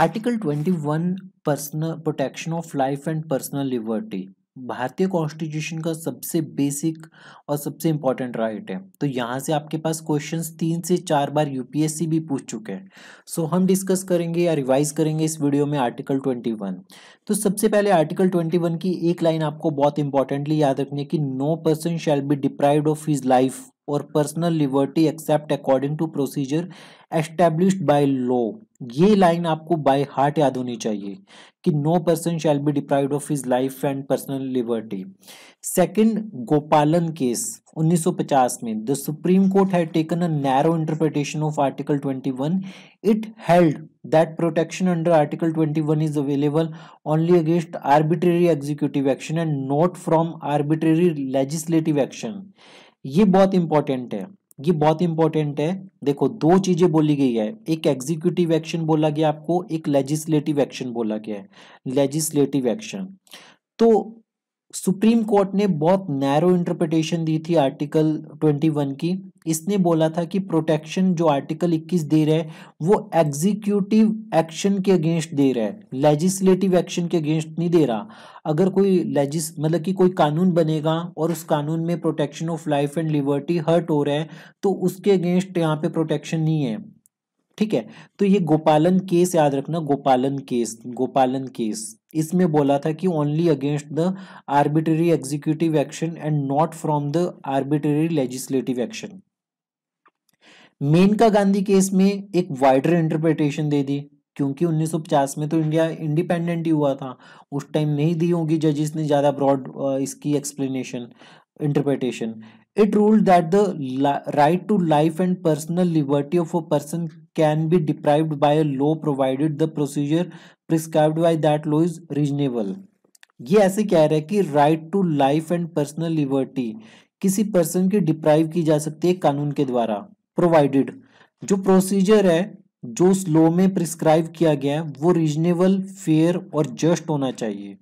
Article 21 personal protection of life and personal liberty भारतीय constitution का सबसे बेसिक और सबसे इम्पॉर्टेंट राइट है तो यहाँ से आपके पास क्वेश्चंस तीन से चार बार यूपीएससी भी पूछ चुके हैं सो so, हम डिस्कस करेंगे या रिवाइज करेंगे इस वीडियो में आर्टिकल ट्वेंटी वन तो सबसे पहले आर्टिकल ट्वेंटी वन की एक लाइन आपको बहुत इंपॉर्टेंटली याद रखनी है कि no person shall be deprive of his life और personal liberty except according to procedure establish by law ये लाइन आपको बाय हार्ट याद होनी चाहिए कि no person shall be deprive of his life and personal liberty second Gopalan case 1950 में the supreme court had taken a narrow interpretation of article 21 it held that protection under article 21 is available only against arbitrary executive action and not from arbitrary legislative action ये बहुत important है ये बहुत important है देखो दो चीजें बोली गई है एक एग्जीक्यूटिव एक्शन बोला गया आपको एक लेजिस्लेटिव एक्शन बोला गया है लेजिस्लेटिव एक्शन तो सुप्रीम कोर्ट ने बहुत नैरो इंटरप्रिटेशन दी थी आर्टिकल 21 की इसने बोला था कि प्रोटेक्शन जो आर्टिकल 21 दे रहा है वो एग्जीक्यूटिव एक्शन के अगेंस्ट दे रहा है लेजिस्लेटिव एक्शन के अगेंस्ट नहीं दे रहा अगर कोई लेजिस मतलब कि कोई कानून बनेगा और उस कानून में protection of life and liberty hurt हो रहा है तो उसके अगेंस्ट यहाँ पे प्रोटेक्शन नहीं है ठीक है तो ये गोपालन केस याद रखना गोपालन केस गोपालन केस इसमें बोला था कि only against the arbitrary executive action and not from the arbitrary legislative action Maneka Gandhi case में एक वाइडर इंटरप्रिटेशन दे दी क्योंकि 1950 में तो इंडिया इंडिपेंडेंट ही हुआ था उस टाइम नहीं दी होगी जजिस ने ज़्यादा ब्रॉड इसकी explanation interpretation It ruled that the right to life and personal liberty of a person can be deprived by a law provided the procedure prescribed by that law is reasonable. ये ऐसे कह रहे हैं कि right to life and personal liberty किसी person की deprive की जा सकती है कानून के द्वारा प्रोवाइडेड जो प्रोसीजर है जो उस लॉ में प्रिस्क्राइब किया गया है वो रीजनेबल फेयर और जस्ट होना चाहिए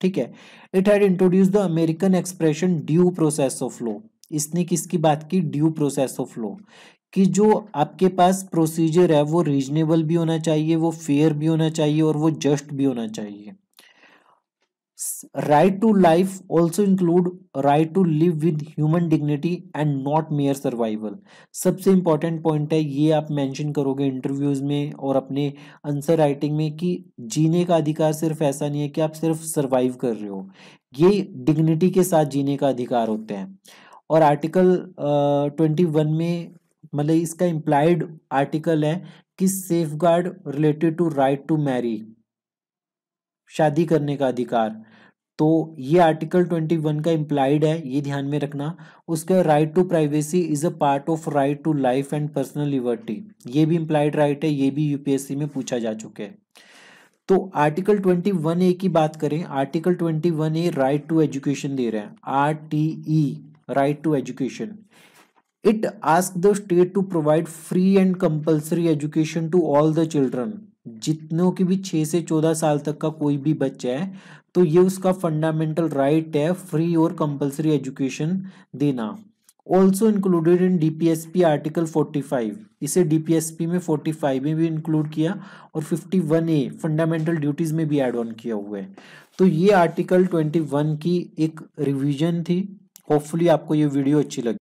ठीक है it had introduce the American expression due process of law इसने किसकी बात की ड्यू प्रोसेस ऑफ लॉ कि जो आपके पास प्रोसीजर है वो रीजनेबल भी होना चाहिए वो फेयर भी होना चाहिए और वो जस्ट भी होना चाहिए right to life also include right to live with human dignity and not mere survival सबसे इंपॉर्टेंट पॉइंट है ये आप मैंशन करोगे इंटरव्यूज में और अपने आंसर राइटिंग में कि जीने का अधिकार सिर्फ ऐसा नहीं है कि आप सिर्फ सर्वाइव कर रहे हो ये डिग्निटी के साथ जीने का अधिकार होते हैं और आर्टिकल ट्वेंटी वन में मतलब इसका इम्प्लाइड आर्टिकल है कि safeguard related to right to marry शादी करने का अधिकार तो ये आर्टिकल ट्वेंटी वन का इम्प्लाइड है ये ध्यान में रखना उसका right to privacy is a part of right to life and personal liberty ये भी इम्प्लाइड राइट है ये भी यूपीएससी में पूछा जा चुका है तो आर्टिकल ट्वेंटी वन ए की बात करें article twenty one A right to education दे रहे हैं R T E e। right to education it ask the state to provide free and compulsory education to all the children जितनों की भी छः से चौदह साल तक का कोई भी बच्चा है तो ये उसका फंडामेंटल राइट right है फ्री और कंपलसरी एजुकेशन देना also included in D P S P article forty five इसे डीपीएसपी में फोर्टी फाइव में भी इंक्लूड किया और fifty one A fundamental duties में भी एड ऑन किया हुआ है तो ये आर्टिकल ट्वेंटी वन की एक रिविजन थी होपफुली आपको ये वीडियो अच्छी लगी